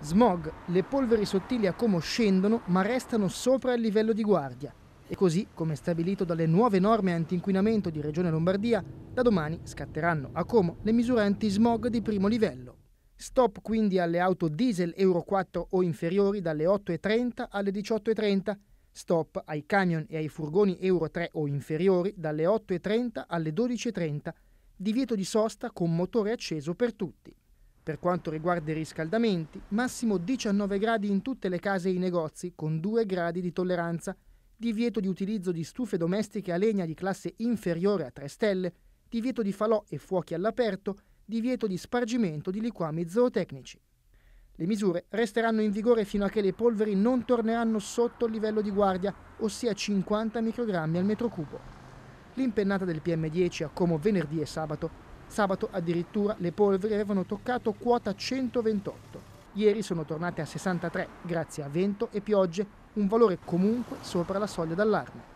Smog, le polveri sottili a Como scendono ma restano sopra il livello di guardia. E così, come stabilito dalle nuove norme antinquinamento di Regione Lombardia, da domani scatteranno a Como le misure antismog di primo livello. Stop quindi alle auto diesel Euro 4 o inferiori dalle 8.30 alle 18.30. Stop ai camion e ai furgoni Euro 3 o inferiori dalle 8.30 alle 12.30. Divieto di sosta con motore acceso per tutti. Per quanto riguarda i riscaldamenti, massimo 19 gradi in tutte le case e i negozi, con 2 gradi di tolleranza, divieto di utilizzo di stufe domestiche a legna di classe inferiore a 3 stelle, divieto di falò e fuochi all'aperto, divieto di spargimento di liquami zootecnici. Le misure resteranno in vigore fino a che le polveri non torneranno sotto il livello di guardia, ossia 50 microgrammi al metro cubo. L'impennata del PM10 a Como venerdì e sabato Sabato addirittura le polveri avevano toccato quota 128. Ieri sono tornate a 63 grazie a vento e piogge, un valore comunque sopra la soglia d'allarme.